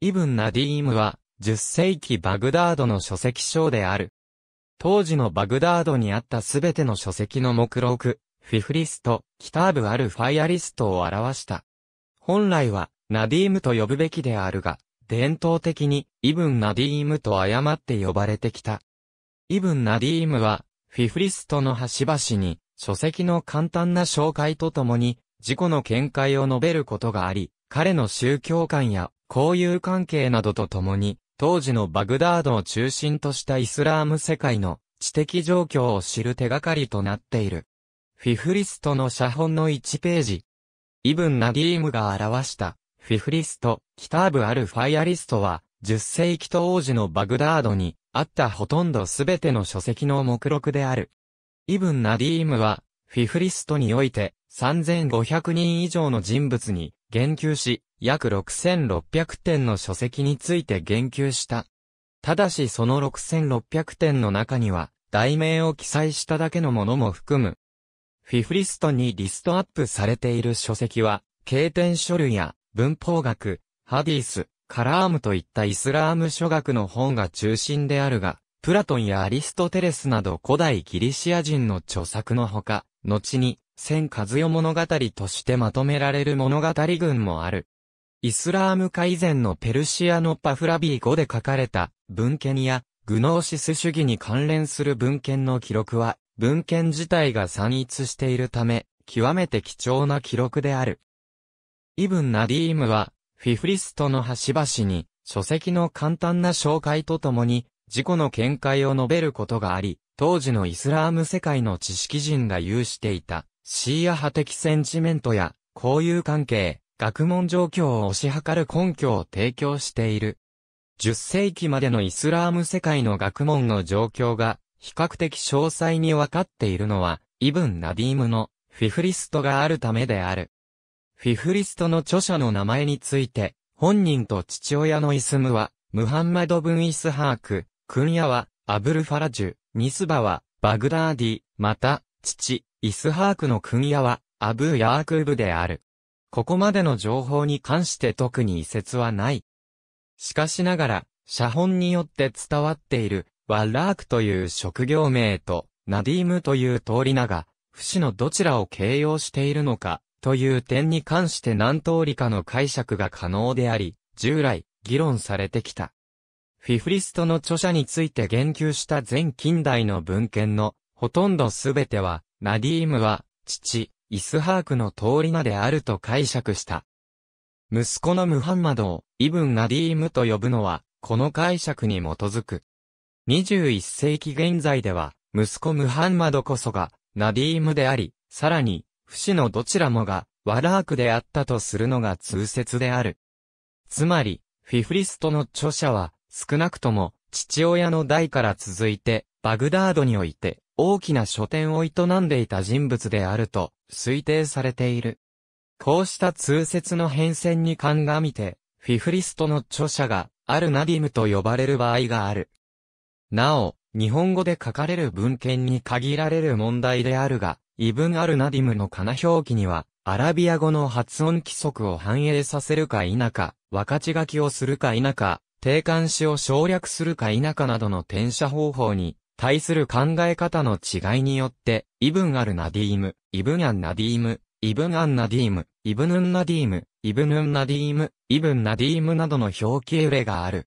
イブン・ナディームは、10世紀バグダードの書籍賞である。当時のバグダードにあったすべての書籍の目録、フィフリスト、キターブ・アルファイアリストを表した。本来は、ナディームと呼ぶべきであるが、伝統的に、イブン・ナディームと誤って呼ばれてきた。イブン・ナディームは、フィフリストの端々に、書籍の簡単な紹介とともに、自己の見解を述べることがあり、彼の宗教観や交友関係などとともに、当時のバグダードを中心としたイスラーム世界の知的状況を知る手がかりとなっている。フィフリストの写本の1ページ。イブン・ナディームが表した、フィフリスト、キターブ・アル・ファイアリストは、10世紀と王子のバグダードに、あったほとんどすべての書籍の目録である。イブン・ナディームは、フィフリストにおいて、3500人以上の人物に言及し、約6600点の書籍について言及した。ただしその6600点の中には、題名を記載しただけのものも含む。フィフリストにリストアップされている書籍は、経典書類や文法学、ハディス、カラームといったイスラーム書学の本が中心であるが、プラトンやアリストテレスなど古代ギリシア人の著作のほか、後に、千和代物語としてまとめられる物語群もある。イスラーム化以前のペルシアのパフラビー語で書かれた文献やグノーシス主義に関連する文献の記録は文献自体が散逸しているため極めて貴重な記録である。イブン・ナディームはフィフリストの端々に書籍の簡単な紹介とともに自己の見解を述べることがあり、当時のイスラーム世界の知識人が有していたシーア派的センチメントや交友関係、学問状況を推し量る根拠を提供している。10世紀までのイスラーム世界の学問の状況が比較的詳細に分かっているのは、イブン・ナディームのフィフリストがあるためである。フィフリストの著者の名前について、本人と父親のイスムは、ムハンマド・ブン・イスハーク、クンヤは、アブル・ファラジュ、ニスバは、バグダーディ、また、父、イスハークのクンヤは、アブ・ヤークーブである。ここまでの情報に関して特に遺説はない。しかしながら、写本によって伝わっている、ワッラークという職業名と、ナディームという通り名が、不死のどちらを形容しているのか、という点に関して何通りかの解釈が可能であり、従来、議論されてきた。フィフリストの著者について言及した全近代の文献の、ほとんどすべては、ナディームは、父、イスハークの通り名であると解釈した。息子のムハンマドをイブン・ナディームと呼ぶのは、この解釈に基づく。21世紀現在では、息子ムハンマドこそが、ナディームであり、さらに、不死のどちらもが、ワラークであったとするのが通説である。つまり、フィフリストの著者は、少なくとも、父親の代から続いて、バグダードにおいて、大きな書店を営んでいた人物であると推定されている。こうした通説の変遷に鑑みて、フィフリストの著者がアルナディムと呼ばれる場合がある。なお、日本語で書かれる文献に限られる問題であるが、イブン・アルナディムのカナ表記には、アラビア語の発音規則を反映させるか否か、分かち書きをするか否か、定冠詞を省略するか否かなどの転写方法に対する考え方の違いによって、イブンアルナディーム、イブニャンナディーム、イブンアンナディーム、イブヌンナディーム、イブヌンナディーム、イブンナディームなどの表記揺れがある。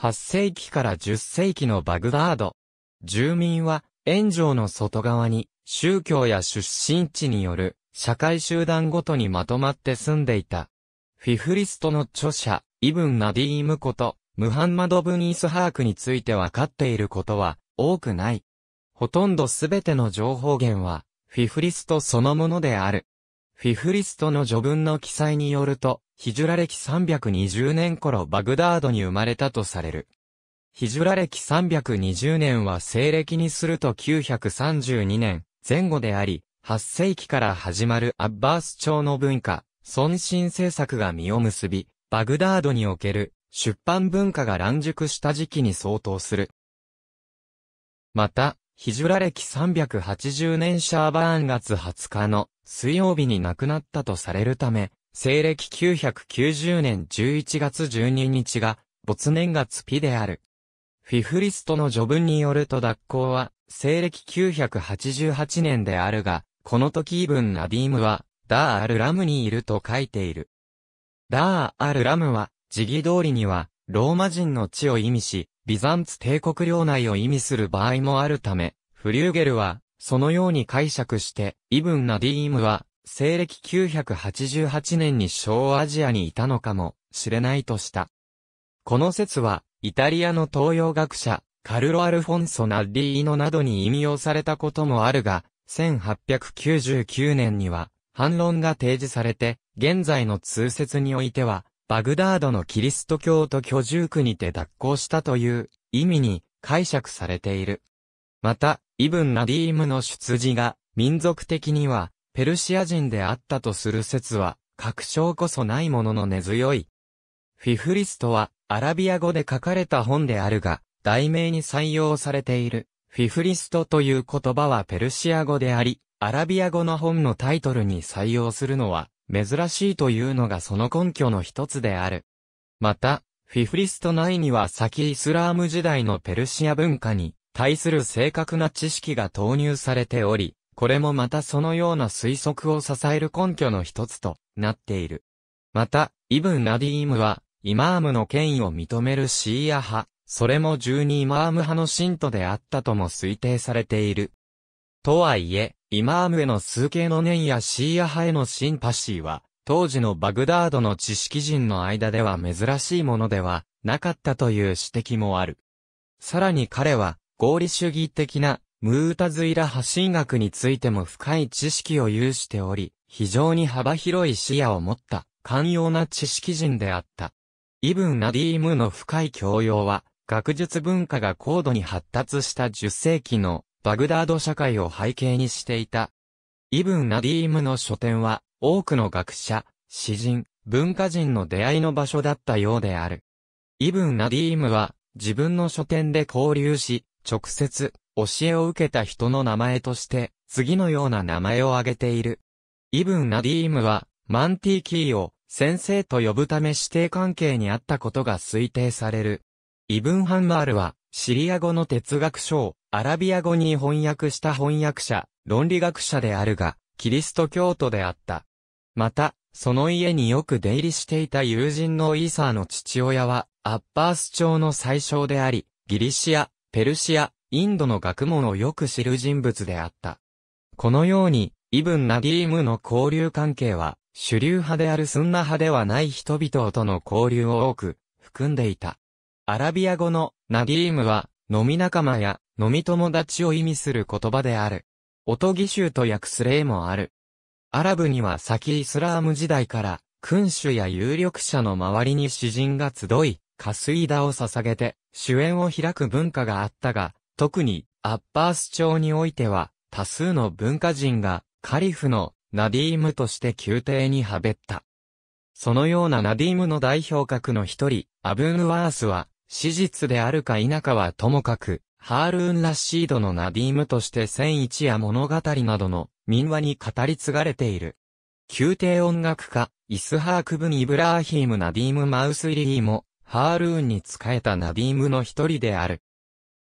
8世紀から10世紀のバグダード。住民は、炎上の外側に、宗教や出身地による、社会集団ごとにまとまって住んでいた。フィフリストの著者、イブン・ナディームこと、ムハンマド・ブン・イスハークについて分かっていることは、多くない。ほとんどすべての情報源は、フィフリストそのものである。フィフリストの序文の記載によると、ヒジュラ歴320年頃バグダードに生まれたとされる。ヒジュラ歴320年は西暦にすると932年前後であり、8世紀から始まるアッバース朝の文化、尊神政策が実を結び、バグダードにおける出版文化が乱熟した時期に相当する。また、ヒジュラ歴380年シャーバーン月20日の水曜日に亡くなったとされるため、西暦990年11月12日が没年月日である。フィフリストの序文によると脱行は西暦988年であるが、この時イブン・ナディームは、ダー・アル・ラムにいると書いている。ダー・アル・ラムは、時義通りには、ローマ人の地を意味し、ビザンツ帝国領内を意味する場合もあるため、フリューゲルは、そのように解釈して、イブン・ナディームは、西暦988年に小アジアにいたのかもしれないとした。この説は、イタリアの東洋学者、カルロ・アルフォンソ・ナディーノなどに引用されたこともあるが、1899年には、反論が提示されて、現在の通説においては、バグダードのキリスト教徒居住区にて脱行したという意味に解釈されている。また、イブン・ナディームの出自が民族的にはペルシア人であったとする説は確証こそないものの根強い。フィフリストはアラビア語で書かれた本であるが、題名に採用されている。フィフリストという言葉はペルシア語であり、アラビア語の本のタイトルに採用するのは珍しいというのがその根拠の一つである。また、フィフリスト内には先イスラーム時代のペルシア文化に対する正確な知識が投入されており、これもまたそのような推測を支える根拠の一つとなっている。また、イブン・ナディームは、イマームの権威を認めるシーア派、それも十二イマーム派の信徒であったとも推定されている。とはいえ、イマームへの数形の念やシーア派へのシンパシーは、当時のバグダードの知識人の間では珍しいものではなかったという指摘もある。さらに彼は合理主義的なムータズイラ派神学についても深い知識を有しており、非常に幅広い視野を持った寛容な知識人であった。イブン・ナディームの深い教養は、学術文化が高度に発達した10世紀のバグダード社会を背景にしていた。イブン・ナディームの書店は、多くの学者、詩人、文化人の出会いの場所だったようである。イブン・ナディームは、自分の書店で交流し、直接、教えを受けた人の名前として、次のような名前を挙げている。イブン・ナディームは、マンティーキーを、先生と呼ぶため指定関係にあったことが推定される。イブン・ハンマールは、シリア語の哲学書を、アラビア語に翻訳した翻訳者、論理学者であるが、キリスト教徒であった。また、その家によく出入りしていた友人のイーサーの父親は、アッパース朝の最小であり、ギリシア、ペルシア、インドの学問をよく知る人物であった。このように、イブン・ナディームの交流関係は、主流派であるスンナ派ではない人々との交流を多く、含んでいた。アラビア語のナディームは、飲み仲間や飲み友達を意味する言葉である。おとぎ衆と訳す例もある。アラブには先イスラーム時代から君主や有力者の周りに詩人が集い、カスイダを捧げて、主演を開く文化があったが、特に、アッバース朝においては、多数の文化人が、カリフのナディームとして宮廷にはべった。そのようなナディームの代表格の一人、アブンワースは、史実であるか否かはともかく、ハールーン・ラッシードのナディームとして千一や物語などの民話に語り継がれている。宮廷音楽家、イスハーク・ブン・イブラーヒーム・ナディーム・マウスイリーも、ハールーンに仕えたナディームの一人である。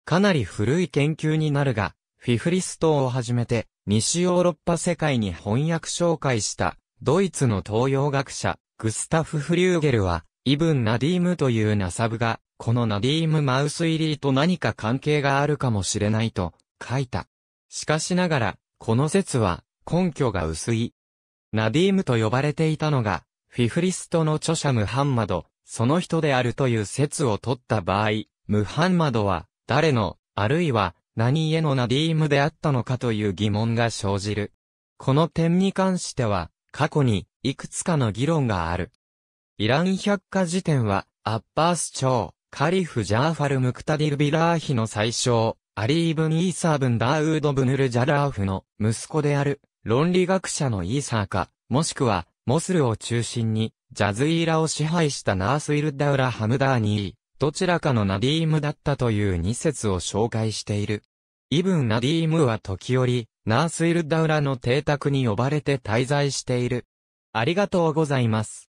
かなり古い研究になるが、フィフリストをはじめて、西ヨーロッパ世界に翻訳紹介した、ドイツの東洋学者、グスタフ・フリューゲルは、イブン・ナディームというナサブが、このナディーム・マウスイリーと何か関係があるかもしれないと書いた。しかしながら、この説は根拠が薄い。ナディームと呼ばれていたのが、フィフリストの著者ムハンマド、その人であるという説を取った場合、ムハンマドは、誰の、あるいは、何へのナディームであったのかという疑問が生じる。この点に関しては、過去に、いくつかの議論がある。イラン百科事典は、アッバース朝、カリフ・ジャーファル・ムクタディル・ビラーヒの最小、アリー・ブン・イーサー・ブン・ダーウード・ブヌル・ジャラーフの息子である、論理学者のイーサーか、もしくは、モスルを中心に、ジャズイーラを支配したナースイルダウラ・ハムダーニー、どちらかのナディームだったという2説を紹介している。イブン・ナディームは時折、ナースイルダウラの邸宅に呼ばれて滞在している。ありがとうございます。